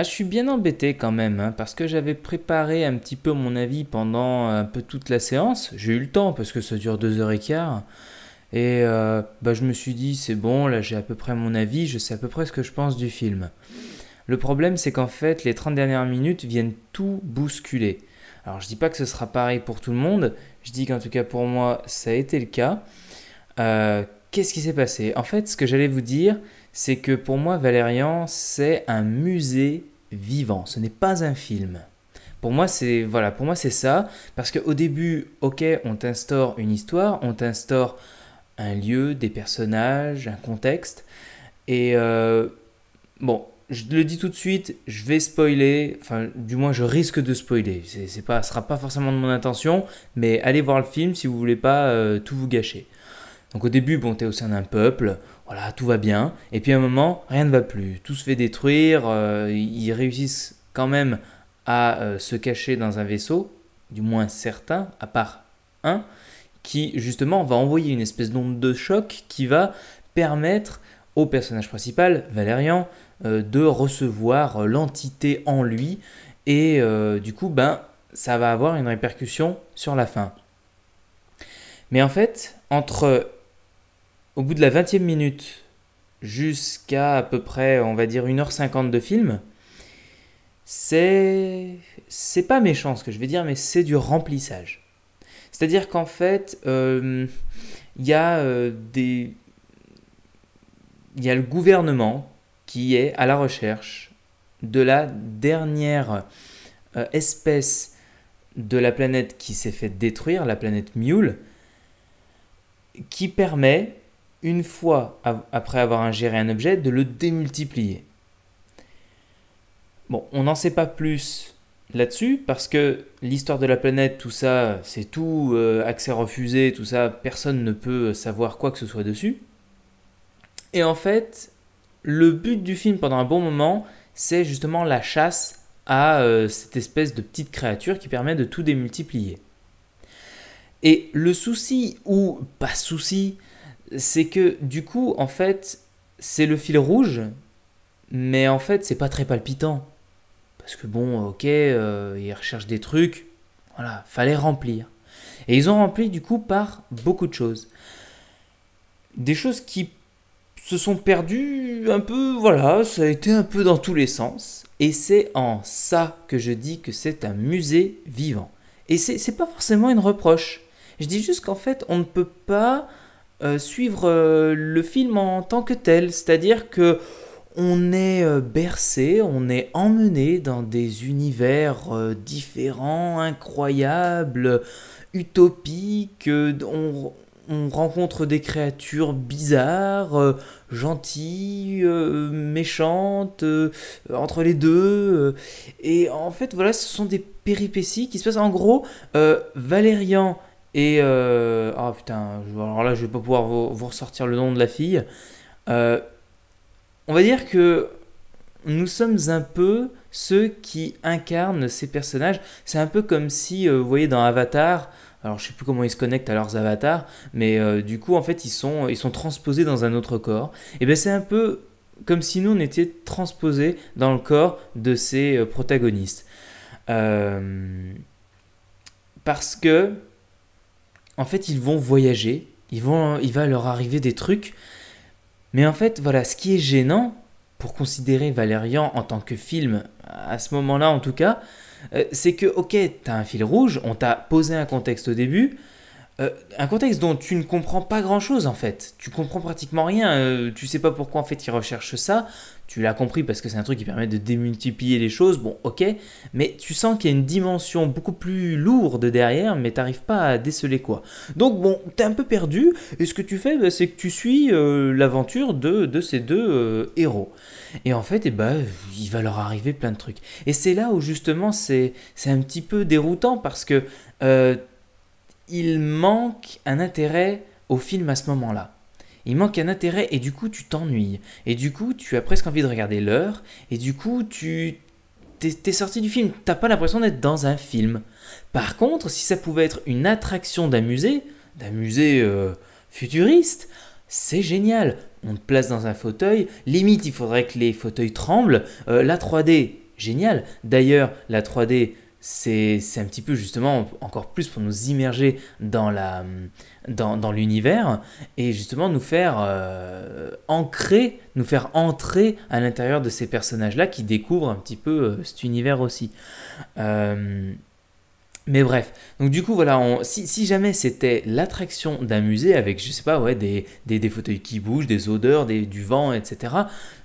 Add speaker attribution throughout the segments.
Speaker 1: Ah, je suis bien embêté quand même, hein, parce que j'avais préparé un petit peu mon avis pendant un peu toute la séance. J'ai eu le temps, parce que ça dure deux heures et quart. Et euh, bah, je me suis dit, c'est bon, là j'ai à peu près mon avis, je sais à peu près ce que je pense du film. Le problème, c'est qu'en fait, les 30 dernières minutes viennent tout bousculer. Alors, je dis pas que ce sera pareil pour tout le monde, je dis qu'en tout cas pour moi, ça a été le cas. Euh, qu'est-ce qui s'est passé En fait, ce que j'allais vous dire, c'est que pour moi, Valérian, c'est un musée vivant. Ce n'est pas un film. Pour moi, c'est voilà, pour moi c'est ça, parce qu'au début, ok, on t'instaure une histoire, on t'instaure un lieu, des personnages, un contexte, et euh, bon, je le dis tout de suite, je vais spoiler, enfin du moins je risque de spoiler, c'est pas, sera pas forcément de mon intention, mais allez voir le film si vous voulez pas euh, tout vous gâcher. Donc au début, bon, es au sein d'un peuple, voilà, tout va bien. Et puis à un moment, rien ne va plus. Tout se fait détruire. Euh, ils réussissent quand même à euh, se cacher dans un vaisseau, du moins certains, à part un, qui justement va envoyer une espèce d'onde de choc qui va permettre au personnage principal, Valérian, euh, de recevoir l'entité en lui. Et du coup, ben, ça va avoir une répercussion sur la fin. Mais en fait, entre au bout de la 20e minute jusqu'à à peu près, on va dire, 1h50 de film, c'est. C'est pas méchant ce que je vais dire, mais c'est du remplissage. C'est-à-dire qu'en fait, il euh, y a euh, des. Il y a le gouvernement qui est à la recherche de la dernière euh, espèce de la planète qui s'est fait détruire, la planète Mule, qui permet une fois après avoir ingéré un objet, de le démultiplier. Bon, on n'en sait pas plus là-dessus parce que l'histoire de la planète, tout ça, c'est tout euh, accès refusé, tout ça, personne ne peut euh, savoir quoi que ce soit dessus. Et en fait, le but du film pendant un bon moment, c'est justement la chasse à euh, cette espèce de petite créature qui permet de tout démultiplier. Et le souci, ou pas souci, c'est que du coup, en fait, c'est le fil rouge, mais en fait, c'est pas très palpitant. Parce que bon, ok, euh, ils recherchent des trucs, voilà, fallait remplir. Et ils ont rempli du coup par beaucoup de choses. Des choses qui se sont perdues un peu, voilà, ça a été un peu dans tous les sens. Et c'est en ça que je dis que c'est un musée vivant. Et c'est pas forcément une reproche. Je dis juste qu'en fait, on ne peut pas euh, suivre euh, le film en tant que tel, c'est-à-dire que on est euh, bercé, on est emmené dans des univers différents, incroyables, utopiques, on, on rencontre des créatures bizarres, gentilles, méchantes, entre les deux. et en fait, voilà, ce sont des péripéties qui se passent. En gros, Valérian et. oh putain, alors là, je vais pas pouvoir vous, ressortir le nom de la fille. Euh, on va dire que nous sommes un peu ceux qui incarnent ces personnages. C'est un peu comme si, euh, vous voyez, dans Avatar, alors je sais plus comment ils se connectent à leurs avatars, mais du coup en fait ils sont, ils sont transposés dans un autre corps. Et bien c'est un peu comme si nous on était transposés dans le corps de ces protagonistes. parce que en fait, ils vont voyager, ils vont, il va leur arriver des trucs. Mais en fait, voilà, ce qui est gênant pour considérer Valérian en tant que film, à ce moment-là en tout cas, euh, c'est que, ok, t'as un fil rouge, on t'a posé un contexte au début, euh, un contexte dont tu ne comprends pas grand-chose en fait. Tu comprends pratiquement rien. Euh, tu sais pas pourquoi en fait ils recherchent ça. Tu l'as compris parce que c'est un truc qui permet de démultiplier les choses. Bon, ok, mais tu sens qu'il y a une dimension beaucoup plus lourde derrière, mais t'arrives pas à déceler quoi. Donc bon, t'es un peu perdu. Et ce que tu fais, bah, c'est que tu suis euh, l'aventure de, ces deux héros. Et en fait, eh ben, il va leur arriver plein de trucs. Et c'est là où justement c'est c'est un petit peu déroutant parce que il manque un intérêt au film à ce moment-là. Il manque un intérêt et du coup tu t'ennuies. Et du coup tu as presque envie de regarder l'heure. Et du coup tu t'es, sorti du film. T'as pas l'impression d'être dans un film. Par contre, si ça pouvait être une attraction d'un musée, d'un musée euh, futuriste, c'est génial. On te place dans un fauteuil. Limite il faudrait que les fauteuils tremblent. Euh, la 3D, génial. D'ailleurs, la 3D c'est un petit peu justement encore plus pour nous immerger dans la dans, l'univers et justement nous faire euh, ancrer, nous faire entrer à l'intérieur de ces personnages-là qui découvrent un petit peu euh, cet univers aussi. Euh, mais bref, donc du coup voilà, si, jamais c'était l'attraction d'un musée avec, je sais pas, ouais, des, fauteuils qui bougent, des odeurs, du vent, etc.,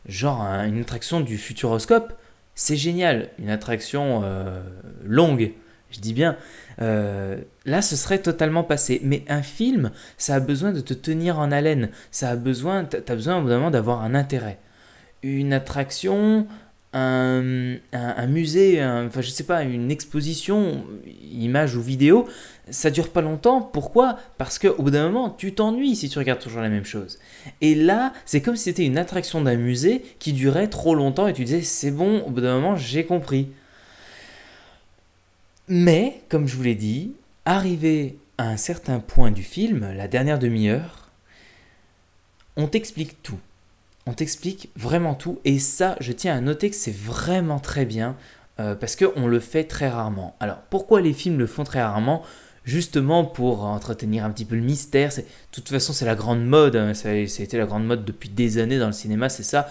Speaker 1: genre une attraction du futuroscope, c'est génial, une attraction euh, longue, je dis bien. Euh, là, ce serait totalement passé. Mais un film, ça a besoin de te tenir en haleine. Ça a besoin, t'as besoin évidemment d'avoir un intérêt. Une attraction, un, musée, enfin je sais pas, une exposition, image ou vidéo, ça dure pas longtemps. Pourquoi Parce au bout d'un moment, tu t'ennuies si tu regardes toujours la même chose. Et là, c'est comme si c'était une attraction d'un musée qui durait trop longtemps et tu disais c'est bon, au bout d'un moment, j'ai compris. Mais, comme je vous l'ai dit, arrivé à un certain point du film, la dernière demi-heure, on t'explique tout. On t'explique vraiment tout. Et ça, je tiens à noter que c'est vraiment très bien. Euh, parce qu'on le fait très rarement. Alors pourquoi les films le font très rarement justement pour entretenir un petit peu le mystère. De toute façon, c'est la grande mode, hein, ça, a été la grande mode depuis des années dans le cinéma, c'est ça.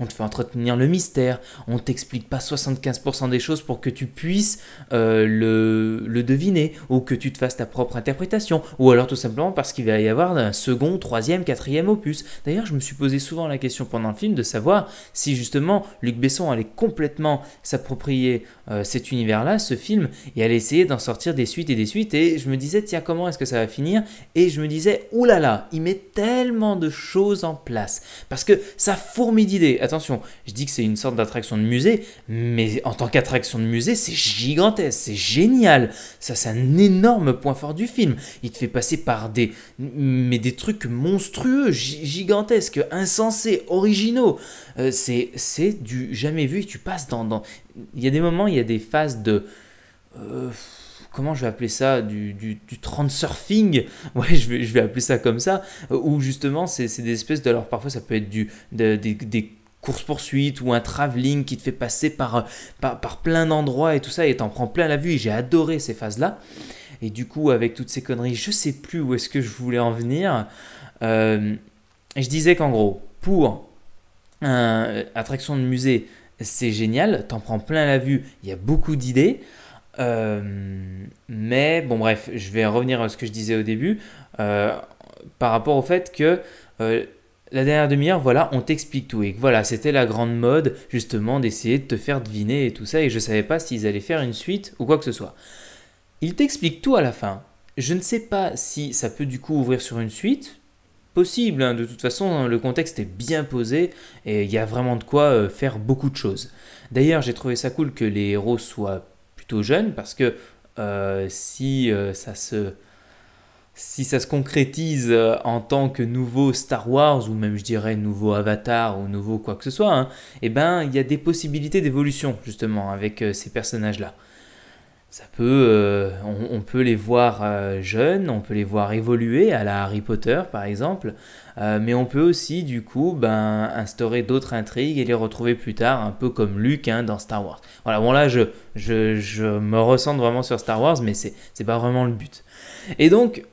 Speaker 1: on te fait entretenir le mystère, on t'explique pas 75% des choses pour que tu puisses euh, le, deviner, ou que tu te fasses ta propre interprétation, ou alors tout simplement parce qu'il va y avoir un second, troisième, quatrième opus. D'ailleurs, je me suis posé souvent la question pendant le film de savoir si justement Luc Besson allait complètement s'approprier euh, cet univers-là, ce film, et allait essayer d'en sortir des suites et des suites et je me disais, tiens, comment est-ce que ça va finir Et je me disais, oulala, là là, il met tellement de choses en place. Parce que ça fourmille d'idées. Attention, je dis que c'est une sorte d'attraction de musée, mais en tant qu'attraction de musée, c'est gigantesque, c'est génial. Ça, c'est un énorme point fort du film. Il te fait passer par des, mais des trucs monstrueux, gigantesques, insensés, originaux. Euh, c'est, c'est du jamais vu. tu passes dans, Il y a des moments, il y a des phases de. Euh, comment je vais appeler ça, du, du, transurfing, ouais, je vais, appeler ça comme ça, euh, Ou justement, c'est des espèces de. Alors, parfois, ça peut être du, des, courses-poursuites poursuite ou un travelling qui te fait passer euh, par, par, plein d'endroits et tout ça, et t'en prends plein la vue, et j'ai adoré ces phases-là. Et du coup, avec toutes ces conneries, je sais plus où est-ce que je voulais en venir. Euh, je disais qu'en gros, pour un, attraction de musée, c'est génial, t'en prends plein la vue, il y a beaucoup d'idées. Euh, mais bon, bref, je vais revenir à ce que je disais au début euh, par rapport au fait que euh, la dernière demi-heure, voilà, on t'explique tout et voilà, c'était la grande mode justement d'essayer de te faire deviner et tout ça. Et je savais pas s'ils allaient faire une suite ou quoi que ce soit. Ils t'expliquent tout à la fin. Je ne sais pas si ça peut du coup ouvrir sur une suite. Possible, hein, de toute façon, hein, le contexte est bien posé et il y a vraiment de quoi faire beaucoup de choses. D'ailleurs, j'ai trouvé ça cool que les héros soient jeune, parce que euh, si, euh, ça se, si ça se concrétise euh, en tant que nouveau Star Wars, ou même je dirais nouveau Avatar, ou nouveau quoi que ce soit, hein, eh ben, il y a des possibilités d'évolution justement avec ces personnages-là. Ça peut, euh, on, peut les voir euh, jeunes, on peut les voir évoluer à la Harry Potter par exemple, euh, mais on peut aussi du coup ben, instaurer d'autres intrigues et les retrouver plus tard, un peu comme Luke hein, dans Star Wars. Voilà, bon là je, je, me ressens vraiment sur Star Wars, mais c'est pas vraiment le but. Et donc,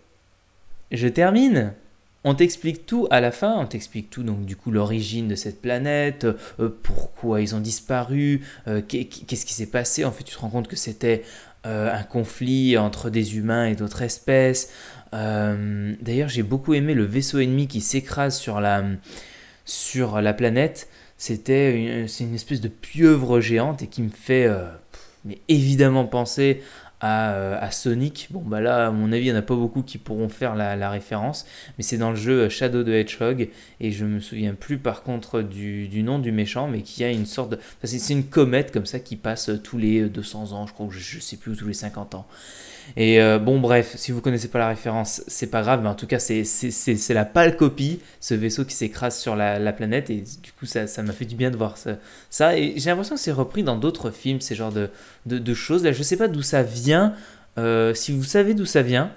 Speaker 1: je termine on t'explique tout à la fin, on t'explique tout, donc du coup l'origine de cette planète, pourquoi ils ont disparu, qu'est-ce qui s'est passé. En fait, tu te rends compte que c'était euh, un conflit entre des humains et d'autres espèces. Euh, d'ailleurs, j'ai beaucoup aimé le vaisseau ennemi qui s'écrase sur la, sur la planète. C'était une, espèce de pieuvre géante et qui me fait euh, évidemment penser euh, à, Sonic. Bon, bah là, à mon avis, il n'y en a pas beaucoup qui pourront faire la, référence, mais c'est dans le jeu Shadow the Hedgehog, et je me souviens plus par contre du, nom du méchant, mais qui a une sorte de. c'est une comète comme ça qui passe tous les 200 ans, je crois, je, je sais plus, tous les 50 ans. Et euh, bon, bref, si vous connaissez pas la référence, c'est pas grave, mais en tout cas, c'est la pâle copie, ce vaisseau qui s'écrase sur la, planète, et du coup, ça m'a fait du bien de voir ça. ça et j'ai l'impression que c'est repris dans d'autres films, ces genres de, de choses. Là, je sais pas d'où ça vient euh, si vous savez d'où ça vient,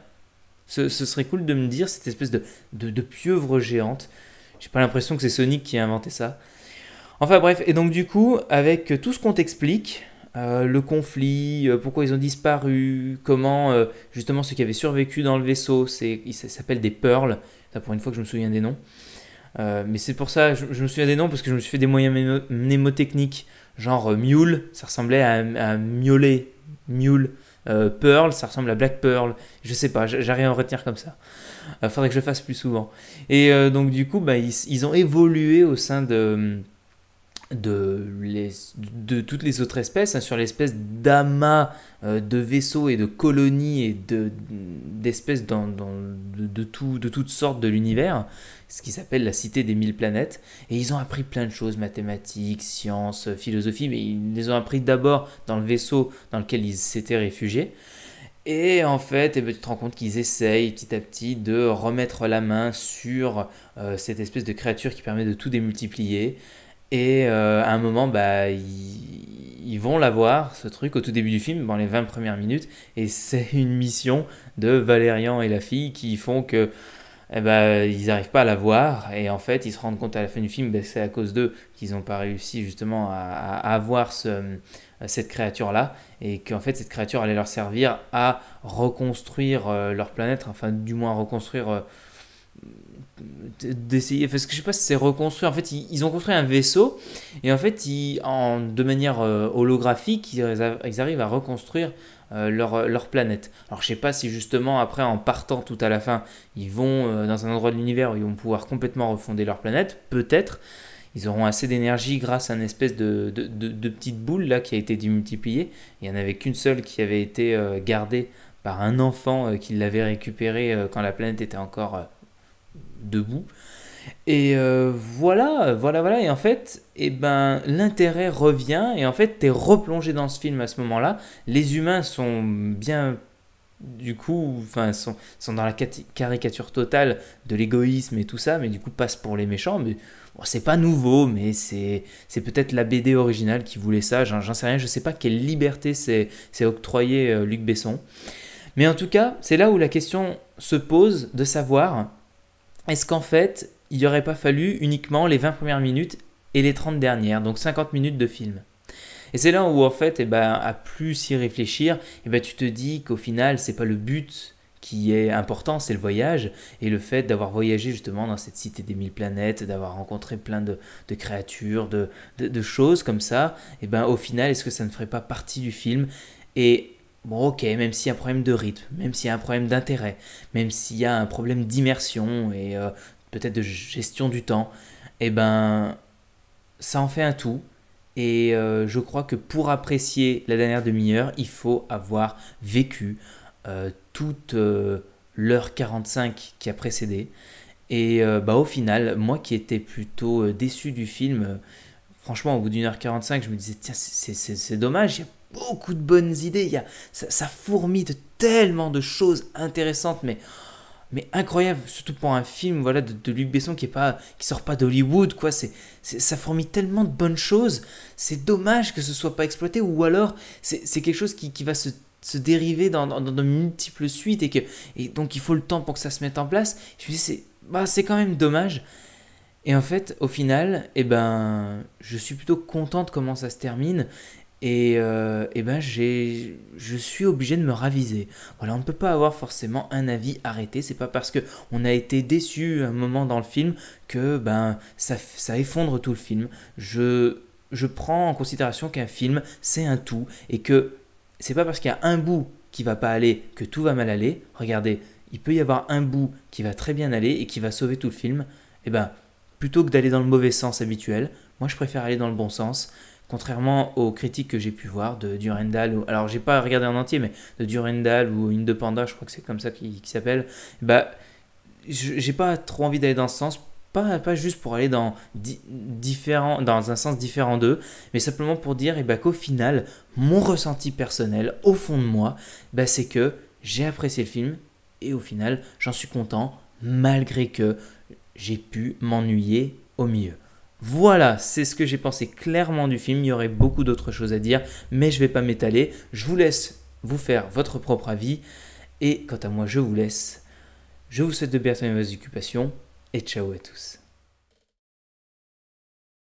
Speaker 1: ce, serait cool de me dire cette espèce de, de, pieuvre géante. J'ai pas l'impression que c'est Sonic qui a inventé ça. Enfin bref, et donc du coup, avec tout ce qu'on t'explique, euh, le conflit, euh, pourquoi ils ont disparu, comment justement ceux qui avaient survécu dans le vaisseau, c'est, ils s'appellent des Pearls, ça pour une fois que je me souviens des noms. mais c'est pour ça, je, je, me souviens des noms parce que je me suis fait des moyens mnémotechniques, genre Mule, ça ressemblait à, à mioule Mule, euh, Pearl, ça ressemble à Black Pearl. Je sais pas, j'arrive à en retenir comme ça. Euh, faudrait que je le fasse plus souvent. Et euh, donc, du coup, bah, ils, ont évolué au sein de de, de toutes les autres espèces, hein, sur l'espèce d'amas euh, de vaisseaux et de colonies et d'espèces de, de, toutes sortes de l'univers, ce qui s'appelle la cité des mille planètes. Et ils ont appris plein de choses, mathématiques, sciences, philosophie, mais ils les ont appris d'abord dans le vaisseau dans lequel ils s'étaient réfugiés. Et en fait, eh ben, tu te rends compte qu'ils essayent petit à petit de remettre la main sur euh, cette espèce de créature qui permet de tout démultiplier. Et euh, à un moment, bah, ils, vont la voir, ce truc, au tout début du film, dans les 20 premières minutes. Et c'est une mission de Valérian et la fille qui font que eh ben, ils n'arrivent pas à la voir et en fait ils se rendent compte à la fin du film que ben, c'est à cause d'eux qu'ils n'ont pas réussi justement à, avoir cette créature là et qu'en fait cette créature allait leur servir à reconstruire euh, leur planète, enfin du moins reconstruire euh, euh, d'essayer parce que je sais pas si c'est reconstruire en fait ils, ont construit un vaisseau et en fait ils, en, de manière euh, holographique ils, arrivent à reconstruire euh, leur, leur, planète alors je sais pas si justement après en partant tout à la fin ils vont dans un endroit de l'univers où ils vont pouvoir complètement refonder leur planète peut-être ils auront assez d'énergie grâce à une espèce de, de, de, petite boule là qui a été démultipliée il y en avait qu'une seule qui avait été gardée par un enfant qui l'avait récupérée quand la planète était encore debout. Et euh, voilà, voilà, voilà. Et en fait, eh ben, l'intérêt revient. Et en fait, tu es replongé dans ce film à ce moment-là. Les humains sont bien. Du coup, enfin, sont, sont dans la caricature totale de l'égoïsme et tout ça, mais du coup, passent pour les méchants. Mais c'est pas nouveau, mais c'est peut-être la BD originale qui voulait ça. J'en sais rien, je sais pas quelle liberté s'est octroyée euh, Luc Besson. Mais en tout cas, c'est là où la question se pose de savoir est-ce qu'en fait, il n'y aurait pas fallu uniquement les 20 premières minutes et les 30 dernières, donc 50 minutes de film et c'est là où en fait, eh ben, à plus y réfléchir, eh ben, tu te dis qu'au final, c'est pas le but qui est important, c'est le voyage et le fait d'avoir voyagé justement dans cette cité des mille planètes, d'avoir rencontré plein de, créatures, de, choses comme ça, eh ben au final, est-ce que ça ne ferait pas partie du film Et Bon ok, même s'il y a un problème de rythme, même s'il y a un problème d'intérêt, même s'il y a un problème d'immersion et euh, peut-être de gestion du temps, eh ben ça en fait un tout. Et euh, je crois que pour apprécier la dernière demi-heure, il faut avoir vécu euh, toute l'heure 45 qui a précédé. Et bah au final, moi qui étais plutôt déçu du film, franchement au bout d'une heure 45, je me disais tiens c'est dommage, beaucoup de bonnes idées. Il y ça, fourmille de tellement de choses intéressantes, mais mais incroyable, surtout pour un film voilà de, de Luc Besson qui est pas qui sort pas d'Hollywood quoi. C'est, ça fourmille tellement de bonnes choses. C'est dommage que ce soit pas exploité ou alors c'est, quelque chose qui, va se dériver dans, dans, de multiples suites et que et donc il faut le temps pour que ça se mette en place. Je me dis c'est bah c'est quand même dommage. Et en fait, au final, eh ben, je suis plutôt contente comment ça se termine. Euh, et, ben j'ai, je suis obligé de me raviser. Voilà, on ne peut pas avoir forcément un avis arrêté. C'est pas parce que on a été déçu un moment dans le film que ben ça, ça effondre tout le film. Je, je prends en considération qu'un film c'est un tout et que c'est pas parce qu'il y a un bout qui va pas aller que tout va mal aller. Regardez, il peut y avoir un bout qui va très bien aller et qui va sauver tout le film. Et eh ben plutôt que d'aller dans le mauvais sens habituel, moi je préfère aller dans le bon sens contrairement aux critiques que j'ai pu voir de Durendal, ou, alors j'ai pas regardé en entier, mais de Durendal ou panda je crois que c'est comme ça qu'il s'appelle, bah, j'ai pas trop envie d'aller dans ce sens, pas, juste pour aller dans, dans un sens différent d'eux, mais simplement pour dire eh ben, qu'au final, mon ressenti personnel, au fond de moi, bah, c'est que j'ai apprécié le film, et au final, j'en suis content, malgré que j'ai pu m'ennuyer au milieu. Voilà, c'est ce que j'ai pensé clairement du film. Il y aurait beaucoup d'autres choses à dire, mais je ne vais pas m'étaler. Je vous laisse vous faire votre propre avis. Et quant à moi, je vous laisse. Je vous souhaite de bien faire vos occupations et ciao à tous.